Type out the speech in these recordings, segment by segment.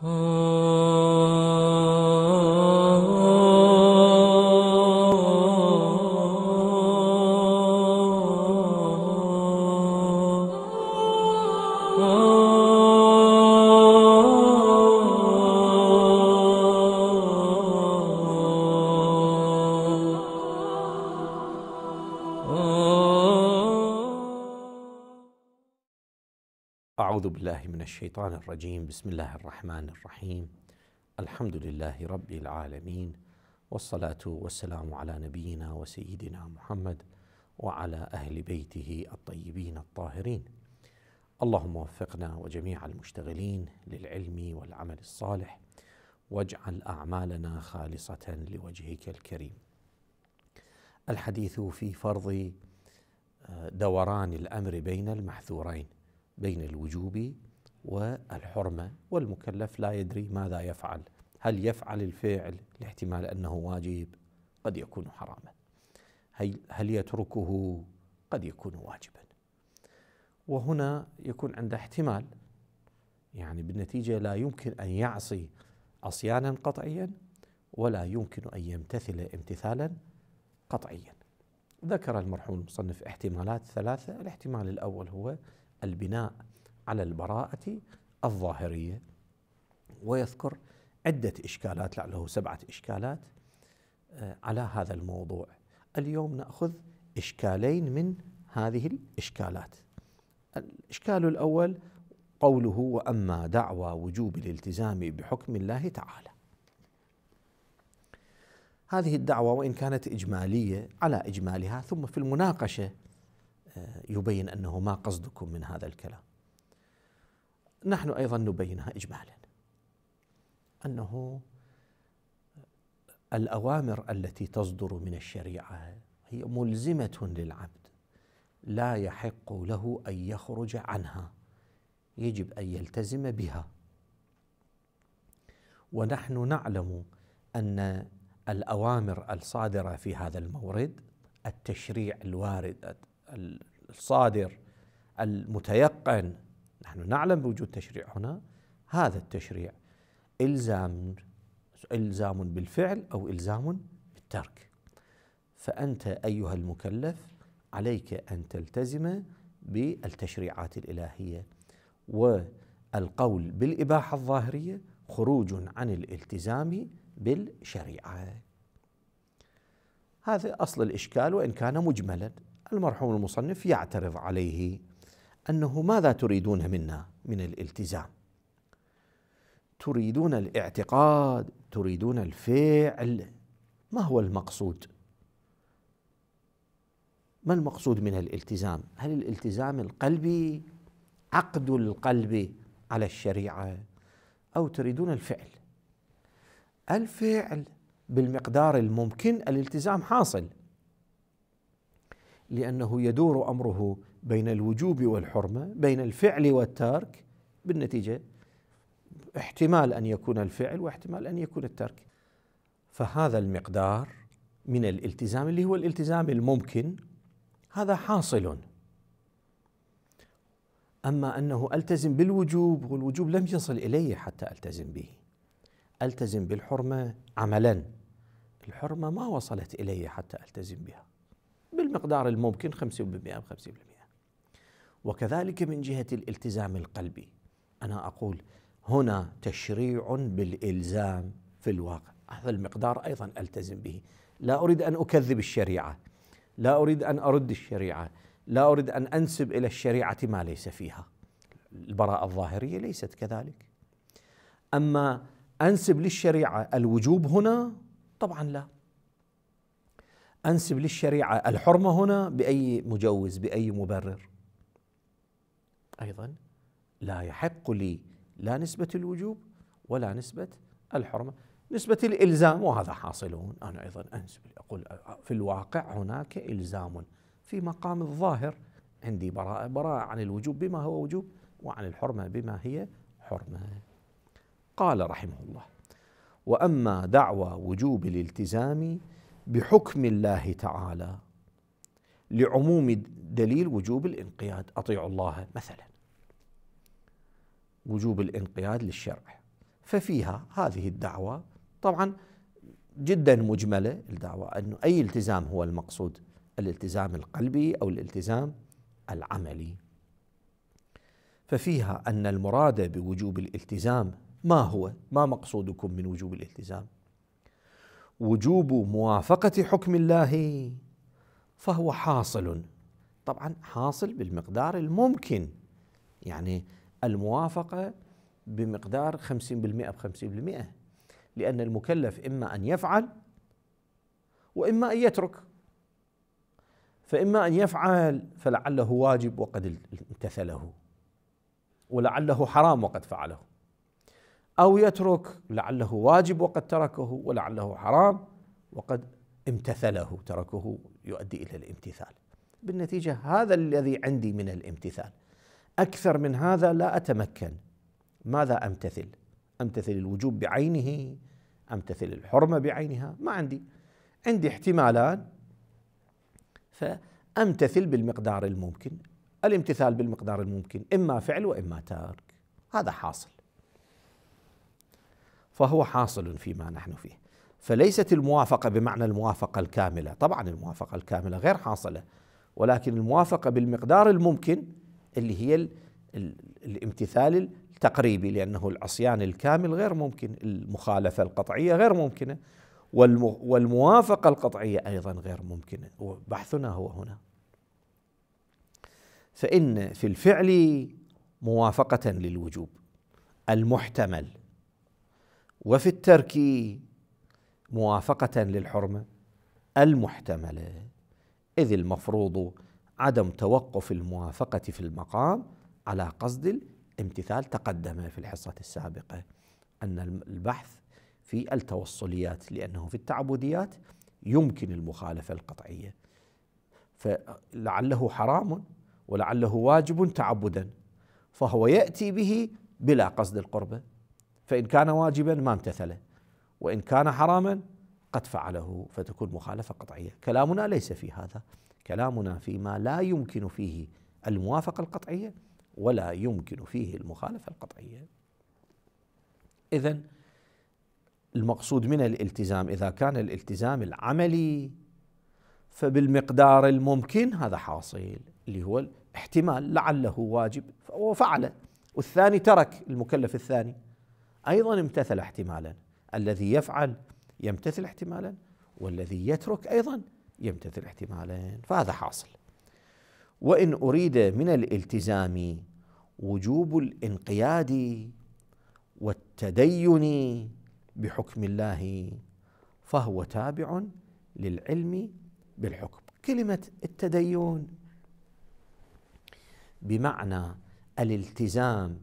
哦。أعوذ بالله من الشيطان الرجيم بسم الله الرحمن الرحيم الحمد لله رب العالمين والصلاة والسلام على نبينا وسيدنا محمد وعلى أهل بيته الطيبين الطاهرين اللهم وفقنا وجميع المشتغلين للعلم والعمل الصالح واجعل أعمالنا خالصة لوجهك الكريم الحديث في فرض آه، دوران الأمر بين المحذورين بين الوجوب والحرمة والمكلف لا يدري ماذا يفعل هل يفعل الفعل لاحتمال أنه واجب قد يكون حراما هل يتركه قد يكون واجبا وهنا يكون عنده احتمال يعني بالنتيجة لا يمكن أن يعصي عصيانا قطعيا ولا يمكن أن يمتثل امتثالا قطعيا ذكر المرحوم المصنف احتمالات ثلاثة الاحتمال الأول هو البناء على البراءة الظاهرية ويذكر عدة إشكالات لعله سبعة إشكالات آه، على هذا الموضوع اليوم نأخذ إشكالين من هذه الإشكالات الإشكال الأول قوله وأما دعوى وجوب الالتزام بحكم الله تعالى هذه الدعوة وإن كانت إجمالية على إجمالها ثم في المناقشة يبين انه ما قصدكم من هذا الكلام. نحن ايضا نبينها اجمالا انه الاوامر التي تصدر من الشريعه هي ملزمه للعبد لا يحق له ان يخرج عنها يجب ان يلتزم بها ونحن نعلم ان الاوامر الصادره في هذا المورد التشريع الوارد الصادر المتيقن نحن نعلم بوجود تشريع هنا هذا التشريع إلزام إلزام بالفعل أو إلزام بالترك فأنت أيها المكلف عليك أن تلتزم بالتشريعات الإلهية والقول بالإباحة الظاهرية خروج عن الالتزام بالشريعة هذا أصل الإشكال وإن كان مجملا المرحوم المصنف يعترض عليه انه ماذا تريدون منا من الالتزام تريدون الاعتقاد تريدون الفعل ما هو المقصود ما المقصود من الالتزام هل الالتزام القلبي عقد القلب على الشريعه او تريدون الفعل الفعل بالمقدار الممكن الالتزام حاصل لأنه يدور أمره بين الوجوب والحرمة بين الفعل والترك بالنتيجة احتمال أن يكون الفعل واحتمال أن يكون الترك فهذا المقدار من الالتزام اللي هو الالتزام الممكن هذا حاصل أما أنه ألتزم بالوجوب والوجوب لم يصل إلي حتى ألتزم به ألتزم بالحرمة عملا الحرمة ما وصلت إلي حتى ألتزم بها بالمقدار الممكن 50% ب 50% وكذلك من جهة الالتزام القلبي أنا أقول هنا تشريع بالإلزام في الواقع هذا المقدار أيضا ألتزم به لا أريد أن أكذب الشريعة لا أريد أن أرد الشريعة لا أريد أن أنسب إلى الشريعة ما ليس فيها البراءة الظاهرية ليست كذلك أما أنسب للشريعة الوجوب هنا طبعا لا أنسب للشريعة الحرمة هنا بأي مجوز بأي مبرر أيضا لا يحق لي لا نسبة الوجوب ولا نسبة الحرمة نسبة الإلزام وهذا حاصلون أنا أيضا أنسب أقول في الواقع هناك إلزام في مقام الظاهر عندي براءة براءة عن الوجوب بما هو وجوب وعن الحرمة بما هي حرمة قال رحمه الله وأما دعوى وجوب الالتزام بحكم الله تعالى لعموم دليل وجوب الانقياد اطيعوا الله مثلا وجوب الانقياد للشرع ففيها هذه الدعوه طبعا جدا مجمله الدعوه انه اي التزام هو المقصود الالتزام القلبي او الالتزام العملي ففيها ان المراد بوجوب الالتزام ما هو ما مقصودكم من وجوب الالتزام وجوب موافقه حكم الله فهو حاصل طبعا حاصل بالمقدار الممكن يعني الموافقه بمقدار 50% ب 50% لان المكلف اما ان يفعل واما ان يترك فاما ان يفعل فلعله واجب وقد امتثله ولعله حرام وقد فعله أو يترك لعله واجب وقد تركه ولعله حرام وقد امتثله تركه يؤدي إلى الامتثال بالنتيجة هذا الذي عندي من الامتثال أكثر من هذا لا أتمكن ماذا أمتثل أمتثل الوجوب بعينه أمتثل الحرمة بعينها ما عندي عندي احتمالان فأمتثل بالمقدار الممكن الامتثال بالمقدار الممكن إما فعل وإما ترك هذا حاصل فهو حاصل فيما نحن فيه فليست الموافقه بمعنى الموافقه الكامله طبعا الموافقه الكامله غير حاصله ولكن الموافقه بالمقدار الممكن اللي هي الـ الـ الامتثال التقريبي لانه العصيان الكامل غير ممكن المخالفه القطعيه غير ممكنه والموافقه القطعيه ايضا غير ممكنه وبحثنا هو هنا فان في الفعل موافقه للوجوب المحتمل وفي الترك موافقة للحرمة المحتملة إذ المفروض عدم توقف الموافقة في المقام على قصد الامتثال تقدم في الحصة السابقة أن البحث في التوصليات لأنه في التعبديات يمكن المخالفة القطعية فلعله حرام ولعله واجب تعبدا فهو يأتي به بلا قصد القربة فإن كان واجبا ما امتثله وإن كان حراما قد فعله فتكون مخالفة قطعية كلامنا ليس في هذا كلامنا فيما لا يمكن فيه الموافقة القطعية ولا يمكن فيه المخالفة القطعية إذا المقصود من الالتزام إذا كان الالتزام العملي فبالمقدار الممكن هذا حاصل اللي هو الاحتمال لعله واجب وفعله والثاني ترك المكلف الثاني ايضا امتثل احتمالا الذي يفعل يمتثل احتمالا والذي يترك ايضا يمتثل احتمالا فهذا حاصل وان اريد من الالتزام وجوب الانقياد والتدين بحكم الله فهو تابع للعلم بالحكم كلمه التدين بمعنى الالتزام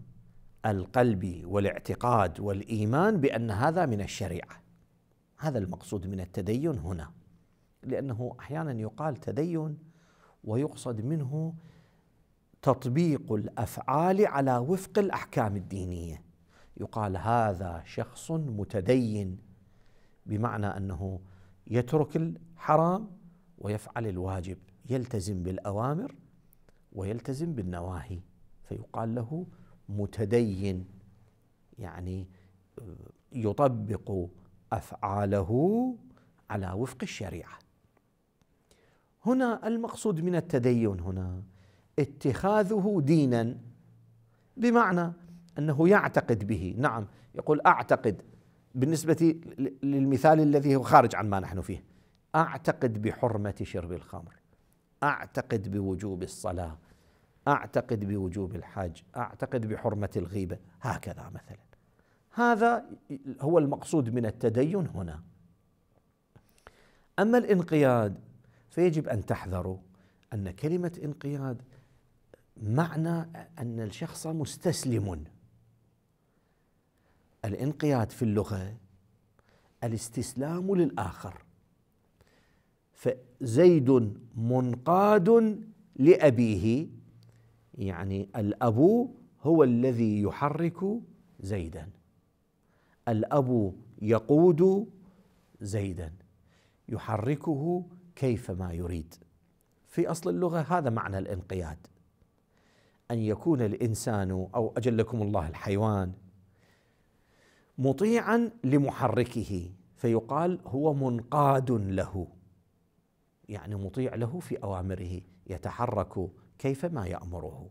القلب والاعتقاد والايمان بان هذا من الشريعه هذا المقصود من التدين هنا لانه احيانا يقال تدين ويقصد منه تطبيق الافعال على وفق الاحكام الدينيه يقال هذا شخص متدين بمعنى انه يترك الحرام ويفعل الواجب يلتزم بالاوامر ويلتزم بالنواهي فيقال له متدين يعني آه، يطبق افعاله على وفق الشريعه هنا المقصود من التدين هنا اتخاذه دينا بمعنى انه يعتقد به نعم يقول اعتقد بالنسبه للمثال الذي هو خارج عن ما نحن فيه اعتقد بحرمه شرب الخمر اعتقد بوجوب الصلاه اعتقد بوجوب الحج اعتقد بحرمه الغيبه هكذا مثلا هذا هو المقصود من التدين هنا اما الانقياد فيجب ان تحذروا ان كلمه انقياد معنى ان الشخص مستسلم الانقياد في اللغه الاستسلام للاخر فزيد منقاد لابيه يعني الأب هو الذي يحرك زيدا الأب يقود زيدا يحركه كيفما يريد في أصل اللغة هذا معنى الانقياد أن يكون الإنسان أو أجلكم الله الحيوان مطيعا لمحركه فيقال هو منقاد له يعني مطيع له في اوامره يتحرك كيفما يامره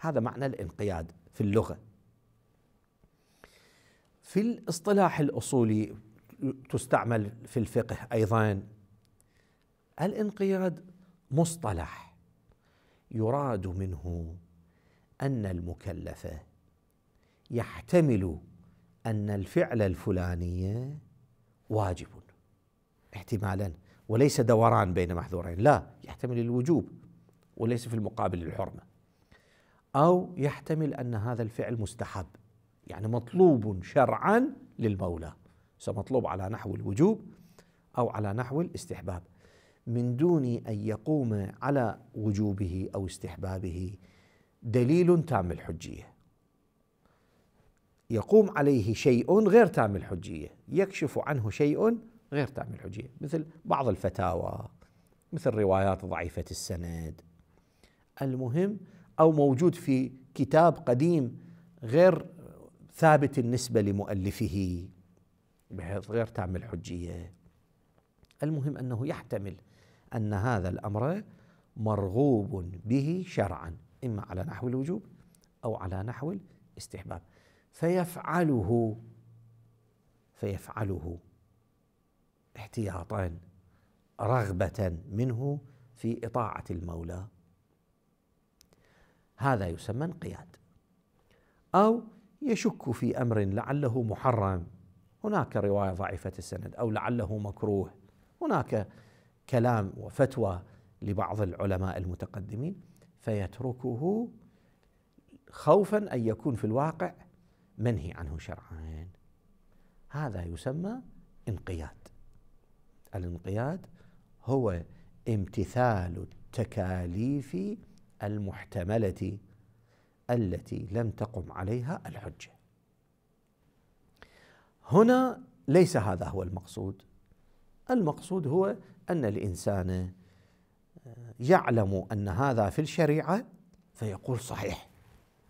هذا معنى الانقياد في اللغه في الاصطلاح الاصولي تستعمل في الفقه ايضا الانقياد مصطلح يراد منه ان المكلف يحتمل ان الفعل الفلاني واجب احتمالا وليس دوران بين محذورين لا يحتمل الوجوب وليس في المقابل الحرمة أو يحتمل أن هذا الفعل مستحب يعني مطلوب شرعا للمولى سمطلوب على نحو الوجوب أو على نحو الاستحباب من دون أن يقوم على وجوبه أو استحبابه دليل تام الحجية يقوم عليه شيء غير تام الحجية يكشف عنه شيء غير تام الحجية مثل بعض الفتاوى مثل روايات ضعيفة السند المهم أو موجود في كتاب قديم غير ثابت النسبة لمؤلفه بحيث غير تعمل الحجية المهم أنه يحتمل أن هذا الأمر مرغوب به شرعا إما على نحو الوجوب أو على نحو الاستحباب فيفعله فيفعله احتياطا رغبه منه في اطاعه المولى هذا يسمى انقياد او يشك في امر لعله محرم هناك روايه ضعيفه السند او لعله مكروه هناك كلام وفتوى لبعض العلماء المتقدمين فيتركه خوفا ان يكون في الواقع منهي عنه شرعا هذا يسمى انقياد الانقياد هو امتثال التكاليف المحتمله التي لم تقم عليها الحجه. هنا ليس هذا هو المقصود. المقصود هو ان الانسان آه، يعلم ان هذا في الشريعه فيقول صحيح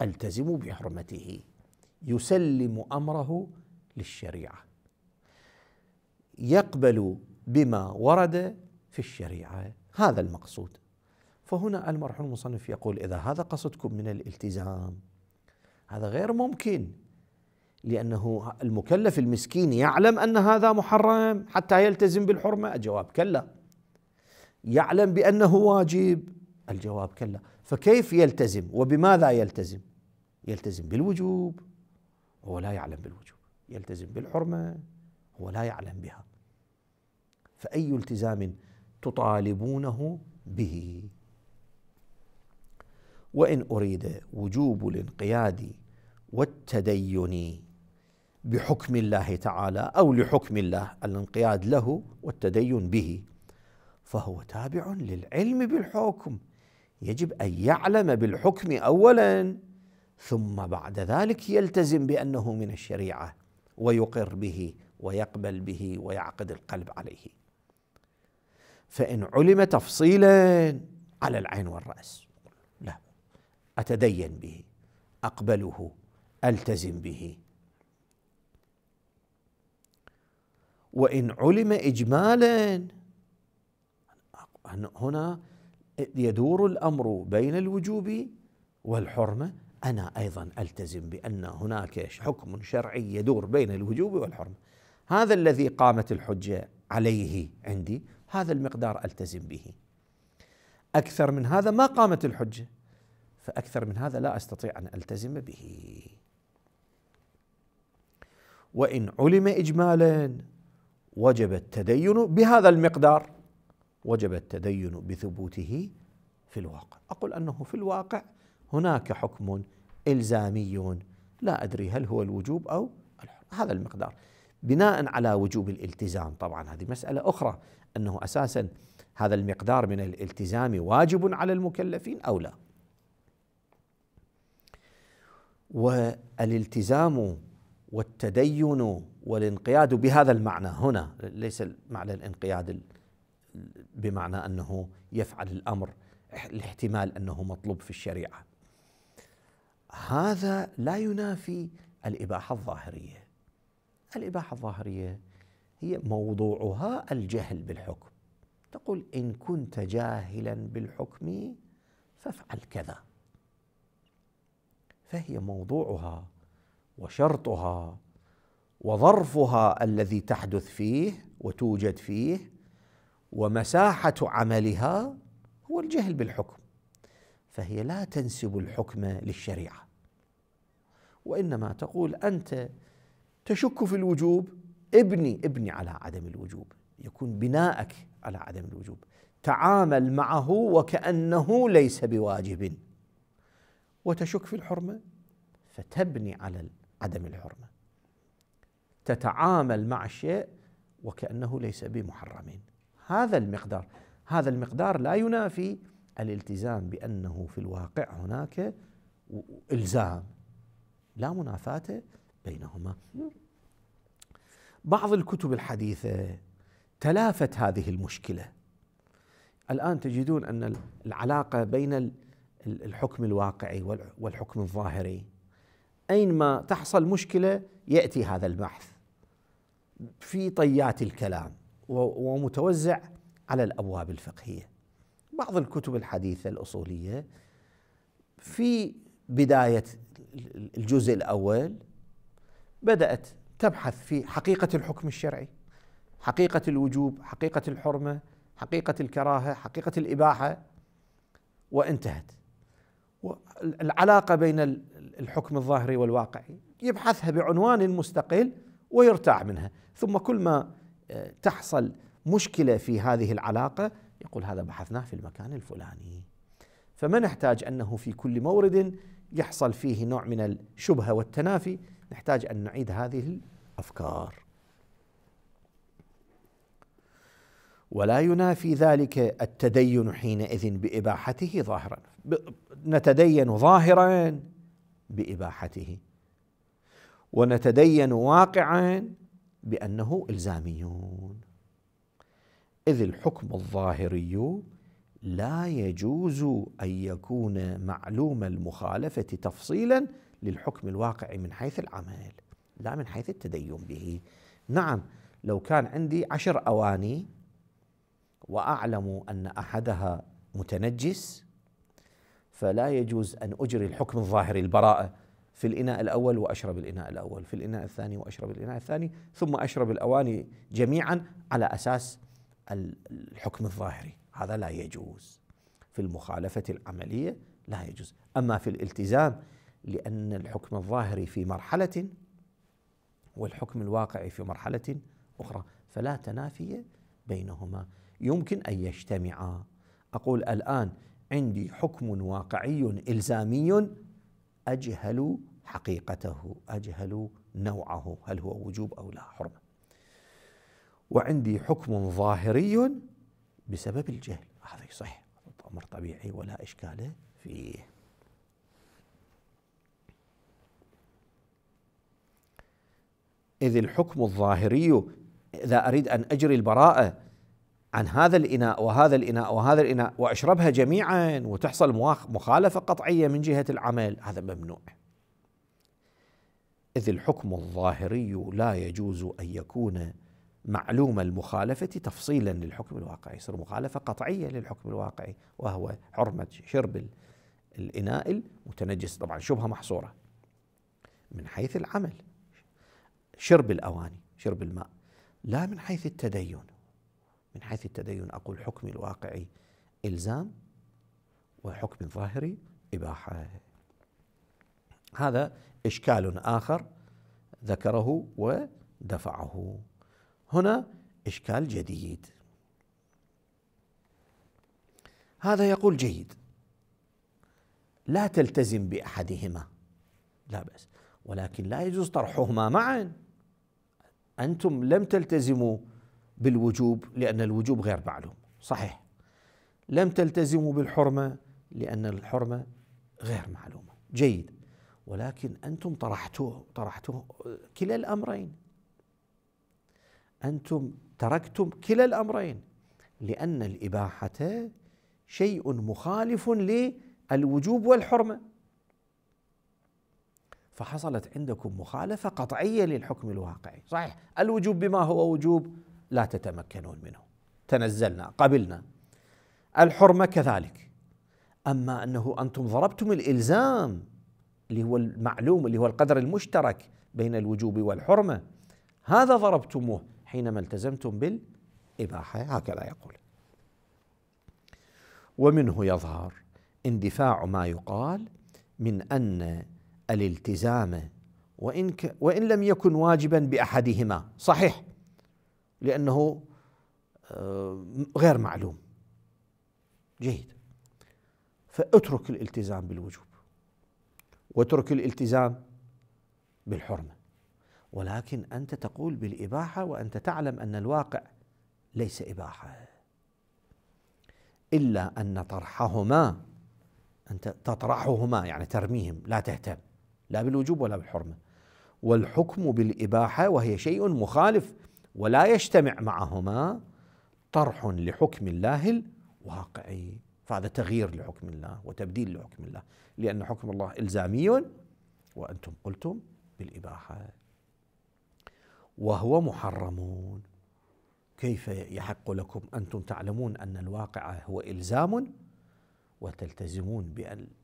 التزم بحرمته يسلم امره للشريعه. يقبل بما ورد في الشريعه هذا المقصود فهنا المرحوم المصنف يقول اذا هذا قصدكم من الالتزام هذا غير ممكن لانه المكلف المسكين يعلم ان هذا محرم حتى يلتزم بالحرمه الجواب كلا يعلم بانه واجب الجواب كلا فكيف يلتزم وبماذا يلتزم يلتزم بالوجوب هو لا يعلم بالوجوب يلتزم بالحرمه هو لا يعلم بها فأي التزام تطالبونه به وإن أريد وجوب الانقياد والتدين بحكم الله تعالى أو لحكم الله الانقياد له والتدين به فهو تابع للعلم بالحكم يجب أن يعلم بالحكم أولا ثم بعد ذلك يلتزم بأنه من الشريعة ويقر به ويقبل به ويعقد القلب عليه فإن علم تفصيلا على العين والرأس لا أتدين به أقبله ألتزم به وإن علم إجمالا هنا يدور الأمر بين الوجوب والحرمة أنا أيضا ألتزم بأن هناك حكم شرعي يدور بين الوجوب والحرمة هذا الذي قامت الحجة عليه عندي هذا المقدار التزم به اكثر من هذا ما قامت الحجه فاكثر من هذا لا استطيع ان التزم به وان علم اجمالا وجب التدين بهذا المقدار وجب التدين بثبوته في الواقع اقول انه في الواقع هناك حكم الزامي لا ادري هل هو الوجوب او هذا المقدار بناء على وجوب الالتزام طبعا هذه مساله اخرى انه اساسا هذا المقدار من الالتزام واجب على المكلفين او لا. والالتزام والتدين والانقياد بهذا المعنى هنا ليس معنى الانقياد بمعنى انه يفعل الامر الاحتمال انه مطلوب في الشريعه. هذا لا ينافي الاباحه الظاهريه. الاباحه الظاهريه هي موضوعها الجهل بالحكم تقول ان كنت جاهلا بالحكم فافعل كذا فهي موضوعها وشرطها وظرفها الذي تحدث فيه وتوجد فيه ومساحه عملها هو الجهل بالحكم فهي لا تنسب الحكم للشريعه وانما تقول انت تشك في الوجوب ابني ابني على عدم الوجوب يكون بناءك على عدم الوجوب تعامل معه وكأنه ليس بواجب وتشك في الحرمة فتبني على عدم الحرمة تتعامل مع الشيء وكأنه ليس بمحرم هذا المقدار هذا المقدار لا ينافي الالتزام بأنه في الواقع هناك إلزام لا منافاة بينهما بعض الكتب الحديثه تلافت هذه المشكله الان تجدون ان العلاقه بين الحكم الواقعي والحكم الظاهري اينما تحصل مشكله ياتي هذا البحث في طيات الكلام ومتوزع على الابواب الفقهيه بعض الكتب الحديثه الاصوليه في بدايه الجزء الاول بدات تبحث في حقيقة الحكم الشرعي حقيقة الوجوب حقيقة الحرمة حقيقة الكراهة حقيقة الإباحة وانتهت العلاقة بين الحكم الظاهري والواقعي يبحثها بعنوان مستقل ويرتاع منها ثم كل ما آه، تحصل مشكلة في هذه العلاقة يقول هذا بحثناه في المكان الفلاني فما نحتاج أنه في كل مورد يحصل فيه نوع من الشبهة والتنافي نحتاج أن نعيد هذه الافكار ولا ينافي ذلك التدين حينئذ بإباحته ظاهرا نتدين ظاهرا بإباحته ونتدين واقعا بأنه إلزاميون إذ الحكم الظاهري لا يجوز أن يكون معلوم المخالفة تفصيلا للحكم الواقع من حيث العمل لا من حيث التدين به نعم لو كان عندي عشر أواني وأعلم أن أحدها متنجس فلا يجوز أن أجري الحكم الظاهري البراءة في الإناء الأول وأشرب الإناء الأول في الإناء الثاني وأشرب الإناء الثاني ثم أشرب الأواني جميعا على أساس الحكم الظاهري هذا لا يجوز في المخالفة العملية لا يجوز أما في الالتزام لأن الحكم الظاهري في مرحلة والحكم الواقعي في مرحله اخرى فلا تنافي بينهما يمكن ان يجتمعا اقول الان عندي حكم واقعي الزامي اجهل حقيقته اجهل نوعه هل هو وجوب او لا حرمه وعندي حكم ظاهري بسبب الجهل هذا يصح امر طبيعي ولا اشكال فيه إذ الحكم الظاهري إذا أريد أن أجري البراءة عن هذا الإناء وهذا الإناء وهذا الإناء وأشربها جميعا وتحصل مخالفة قطعية من جهة العمل هذا ممنوع إذ الحكم الظاهري لا يجوز أن يكون معلوم المخالفة تفصيلا للحكم الواقعي يصير مخالفة قطعية للحكم الواقعي وهو حرمة شرب الإناء المتنجس طبعا شبهة محصورة من حيث العمل شرب الاواني شرب الماء لا من حيث التدين من حيث التدين اقول حكمي الواقعي الزام وحكم ظاهري اباحه هذا اشكال اخر ذكره ودفعه هنا اشكال جديد هذا يقول جيد لا تلتزم باحدهما لا باس ولكن لا يجوز طرحهما معا انتم لم تلتزموا بالوجوب لان الوجوب غير معلوم صحيح لم تلتزموا بالحرمه لان الحرمه غير معلومه جيد ولكن انتم طرحتوا طرحتوا كلا الامرين انتم تركتم كلا الامرين لان الاباحه شيء مخالف للوجوب والحرمه فحصلت عندكم مخالفه قطعيه للحكم الواقعي، صحيح الوجوب بما هو وجوب لا تتمكنون منه. تنزلنا، قبلنا. الحرمه كذلك. اما انه انتم ضربتم الالزام اللي هو المعلوم اللي هو القدر المشترك بين الوجوب والحرمه. هذا ضربتموه حينما التزمتم بالاباحه، هكذا يقول. ومنه يظهر اندفاع ما يقال من ان الالتزام وإن, ك وإن لم يكن واجبا بأحدهما صحيح لأنه آه، غير معلوم جيد فاترك الالتزام بالوجوب واترك الالتزام بالحرمه ولكن انت تقول بالاباحه وانت تعلم ان الواقع ليس اباحه الا ان طرحهما انت تطرحهما يعني ترميهم لا تهتم لا بالوجوب ولا بالحرمة والحكم بالإباحة وهي شيء مخالف ولا يجتمع معهما طرح لحكم الله الواقعي فهذا تغيير لحكم الله وتبديل لحكم الله لأن حكم الله إلزامي وأنتم قلتم بالإباحة وهو محرم كيف يحق لكم أنتم تعلمون أن الواقع هو إلزام وتلتزمون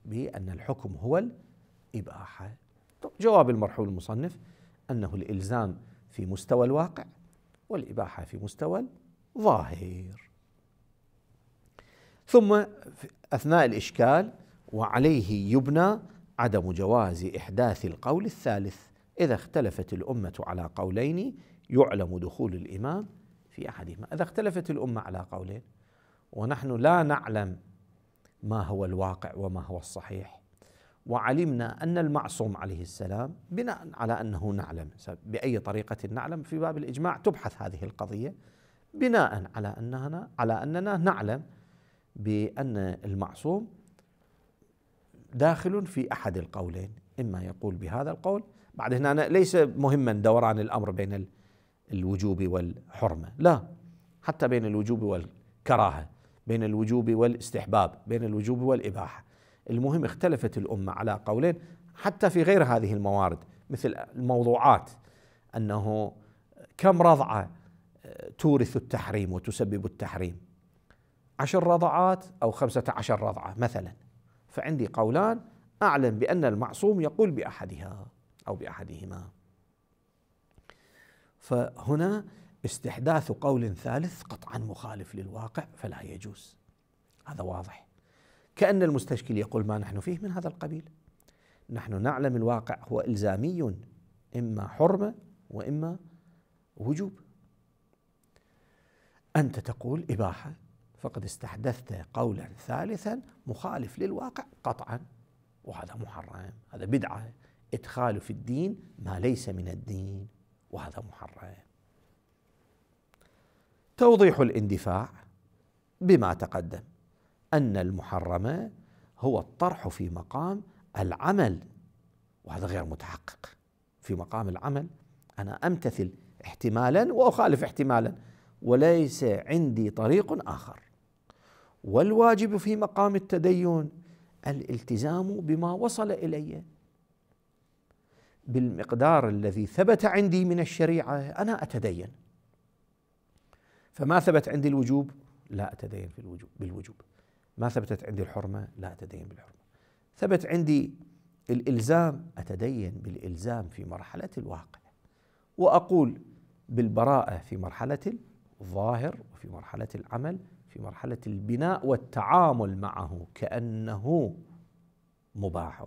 بأن الحكم هو إباحة جواب المرحوم المصنف أنه الإلزام في مستوى الواقع والإباحة في مستوى الظاهر ثم أثناء الإشكال وعليه يبنى عدم جواز إحداث القول الثالث إذا اختلفت الأمة على قولين يعلم دخول الإمام في أحدهما إذا اختلفت الأمة على قولين ونحن لا نعلم ما هو الواقع وما هو الصحيح وعلمنا أن المعصوم عليه السلام بناء على أنه نعلم بأي طريقة نعلم في باب الإجماع تبحث هذه القضية بناء على أننا على أننا نعلم بأن المعصوم داخل في أحد القولين إما يقول بهذا القول بعد هنا ليس مهما دوران الأمر بين الوجوب والحرمة لا حتى بين الوجوب والكراهة بين الوجوب والاستحباب بين الوجوب والإباحة المهم اختلفت الامه على قولين حتى في غير هذه الموارد مثل الموضوعات انه كم رضعه آه، تورث التحريم وتسبب التحريم عشر رضعات او خمسه عشر رضعه مثلا فعندي قولان اعلم بان المعصوم يقول باحدها او باحدهما فهنا استحداث قول ثالث قطعا مخالف للواقع فلا يجوز هذا واضح كأن المستشكل يقول ما نحن فيه من هذا القبيل نحن نعلم الواقع هو إلزامي إما حرمة وإما وجوب أنت تقول إباحة فقد استحدثت قولا ثالثا مخالف للواقع قطعا وهذا محرم هذا بدعة إدخال في الدين ما ليس من الدين وهذا محرم توضيح الاندفاع بما تقدم أن المحرمة هو الطرح في مقام العمل وهذا غير متحقق في مقام العمل أنا أمتثل احتمالا وأخالف احتمالا وليس عندي طريق آخر والواجب في مقام التدين الالتزام بما وصل إلي بالمقدار الذي ثبت عندي من الشريعة أنا أتدين فما ثبت عندي الوجوب لا أتدين في الوجوب بالوجوب ما ثبتت عندي الحرمة لا أتدين بالحرمة ثبت عندي الإلزام أتدين بالإلزام في مرحلة الواقع وأقول بالبراءة في مرحلة الظاهر وفي مرحلة العمل في مرحلة البناء والتعامل معه كأنه مباح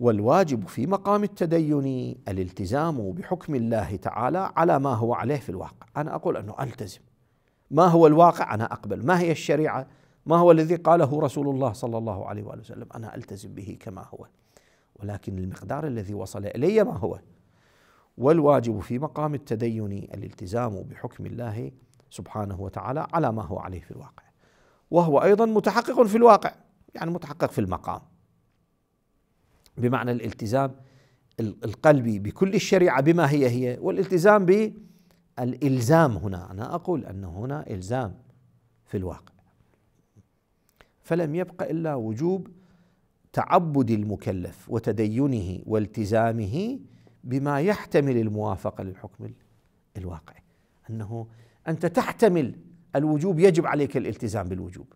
والواجب في مقام التدين الالتزام بحكم الله تعالى على ما هو عليه في الواقع أنا أقول أنه ألتزم ما هو الواقع انا اقبل ما هي الشريعه ما هو الذي قاله رسول الله صلى الله عليه واله وسلم انا التزم به كما هو ولكن المقدار الذي وصل الي ما هو والواجب في مقام التدين الالتزام بحكم الله سبحانه وتعالى على ما هو عليه في الواقع وهو ايضا متحقق في الواقع يعني متحقق في المقام بمعنى الالتزام القلبي بكل الشريعه بما هي هي والالتزام ب الالزام هنا انا اقول ان هنا الزام في الواقع فلم يبق الا وجوب تعبد المكلف وتدينه والتزامه بما يحتمل الموافقه للحكم الواقعي انه انت تحتمل الوجوب يجب عليك الالتزام بالوجوب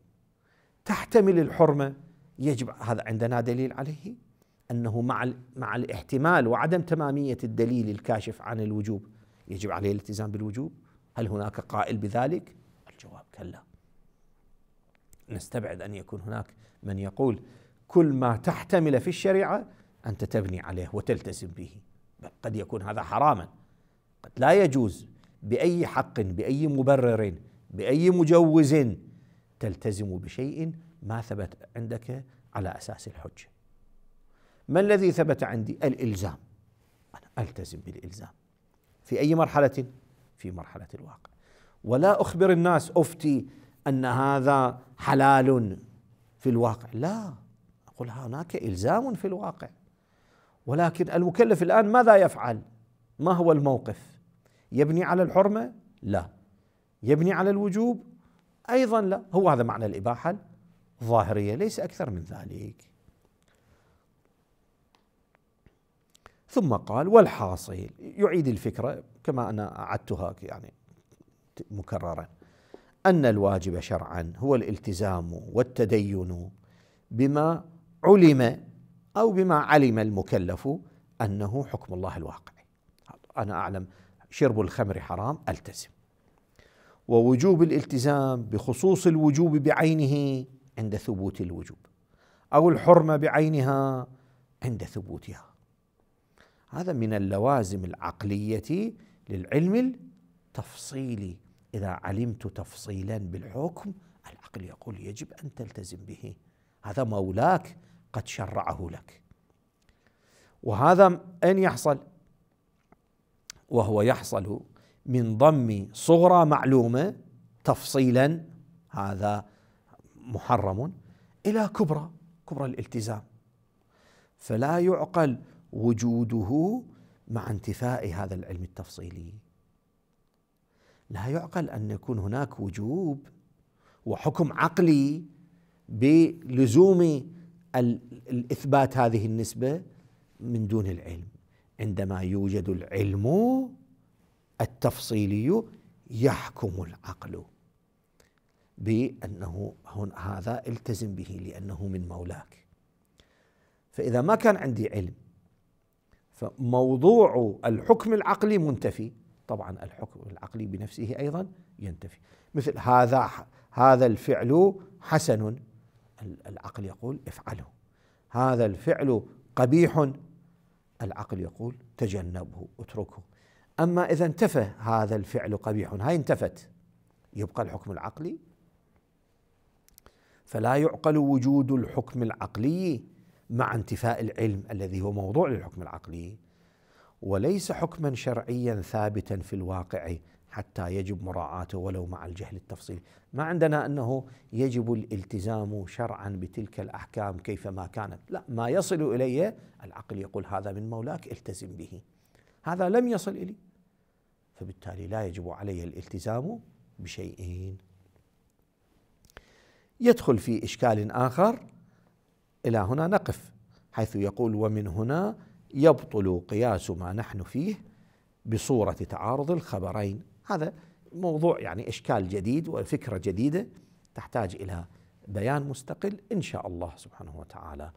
تحتمل الحرمه يجب هذا عندنا دليل عليه انه مع مع الاحتمال وعدم تماميه الدليل الكاشف عن الوجوب يجب عليه الالتزام بالوجوب هل هناك قائل بذلك الجواب كلا نستبعد ان يكون هناك من يقول كل ما تحتمل في الشريعه انت تبني عليه وتلتزم به بل قد يكون هذا حراما قد لا يجوز باي حق باي مبرر باي مجوز تلتزم بشيء ما ثبت عندك على اساس الحجه ما الذي ثبت عندي الالزام انا التزم بالالزام في أي مرحلة؟ في مرحلة الواقع ولا أخبر الناس أفتي أن هذا حلال في الواقع لا أقول هناك إلزام في الواقع ولكن المكلف الآن ماذا يفعل ما هو الموقف يبني على الحرمة لا يبني على الوجوب أيضا لا هو هذا معنى الإباحة الظاهرية ليس أكثر من ذلك ثم قال والحاصل يعيد الفكرة كما أنا أعدتها يعني مكررا أن الواجب شرعا هو الالتزام والتدين بما علم أو بما علم المكلف أنه حكم الله الواقعي أنا أعلم شرب الخمر حرام ألتزم ووجوب الالتزام بخصوص الوجوب بعينه عند ثبوت الوجوب أو الحرمة بعينها عند ثبوتها هذا من اللوازم العقليه للعلم التفصيلي اذا علمت تفصيلا بالحكم العقل يقول يجب ان تلتزم به هذا مولاك قد شرعه لك وهذا اين يحصل وهو يحصل من ضم صغرى معلومه تفصيلا هذا محرم الى كبرى كبرى الالتزام فلا يعقل وجوده مع انتفاء هذا العلم التفصيلي لا يعقل ان يكون هناك وجوب وحكم عقلي بلزوم الاثبات هذه النسبه من دون العلم عندما يوجد العلم التفصيلي يحكم العقل بانه هذا التزم به لانه من مولاك فاذا ما كان عندي علم فموضوع الحكم العقلي منتفي طبعا الحكم العقلي بنفسه ايضا ينتفي مثل هذا هذا الفعل حسن العقل يقول افعله هذا الفعل قبيح العقل يقول تجنبه اتركه اما اذا انتفى هذا الفعل قبيح هاي انتفت يبقى الحكم العقلي فلا يعقل وجود الحكم العقلي مع انتفاء العلم الذي هو موضوع للحكم العقلي وليس حكما شرعيا ثابتا في الواقع حتى يجب مراعاته ولو مع الجهل التفصيلي ما عندنا أنه يجب الالتزام شرعا بتلك الأحكام كيفما كانت لا ما يصل إلي العقل يقول هذا من مولاك التزم به هذا لم يصل إلي فبالتالي لا يجب علي الالتزام بشيئين يدخل في إشكال آخر الى هنا نقف حيث يقول ومن هنا يبطل قياس ما نحن فيه بصوره تعارض الخبرين هذا موضوع يعني اشكال جديد وفكره جديده تحتاج الى بيان مستقل ان شاء الله سبحانه وتعالى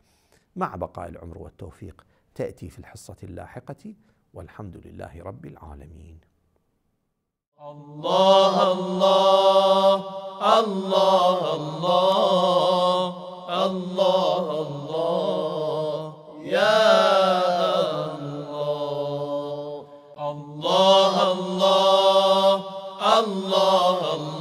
مع بقاء العمر والتوفيق تاتي في الحصه اللاحقه والحمد لله رب العالمين الله الله الله الله, الله الله الله يا الله الله الله الله, الله